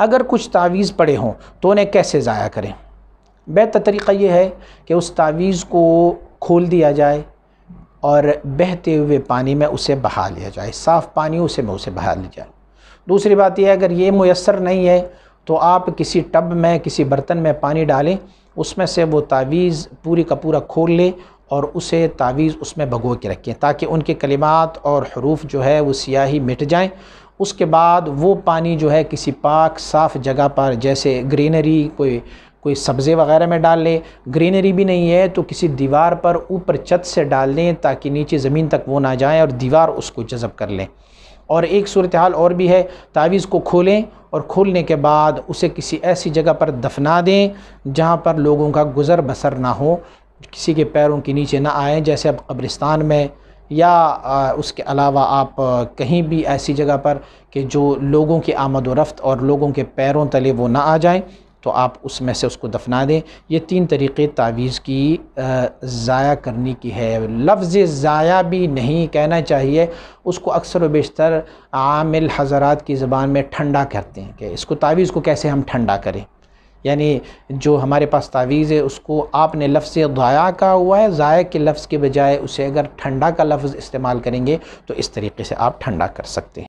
अगर कुछ तावीज़ पड़े हों तो उन्हें कैसे ज़ाया करें बेहतर तरीक़ा ये है कि उस तावीज़ को खोल दिया जाए और बहते हुए पानी में उसे बहा लिया जाए साफ़ पानी उसे में उसे बहा लिया जाए दूसरी बात यह अगर ये मैसर नहीं है तो आप किसी टब में किसी बर्तन में पानी डालें उसमें से वो तावीज़ पूरी का पूरा खोल लें और उसे तावीज़ उसमें भगो के रखें ताकि उनके कलिमात और हरूफ जो है वो सियाही मिट जाएँ उसके बाद वो पानी जो है किसी पाक साफ़ जगह पर जैसे ग्रीनरी कोई कोई सब्ज़े वगैरह में डाल लें ग्रीनरी भी नहीं है तो किसी दीवार पर ऊपर छत से डाल दें ताकि नीचे ज़मीन तक वो ना जाए और दीवार उसको जज़ब कर लें और एक सूरत हाल और भी है तावीज़ को खोलें और खोलने के बाद उसे किसी ऐसी जगह पर दफना दें जहाँ पर लोगों का गुज़र बसर ना हो किसी के पैरों के नीचे ना आए जैसे अब कब्रिस्तान में या उसके अलावा आप कहीं भी ऐसी जगह पर कि जो लोगों की आमद व रफ्त और लोगों के पैरों तले वो ना आ जाए तो आप उसमें से उसको दफना दें ये तीन तरीक़े तावीज़ की ज़ाया करने की है लफ्ज़ ज़ाया भी नहीं कहना चाहिए उसको अक्सर व बेशतर आमिल हज़रात की ज़बान में ठंडा करते हैं कि इसको तावीज़ को कैसे हम ठंडा करें यानी जो हमारे पास तावीज़ है उसको आपने लफ्ज़ ज़ाया का हुआ है ज़ाया के लफ्ज़ के बजाय उसे अगर ठंडा का लफ्ज़ इस्तेमाल करेंगे तो इस तरीके से आप ठंडा कर सकते हैं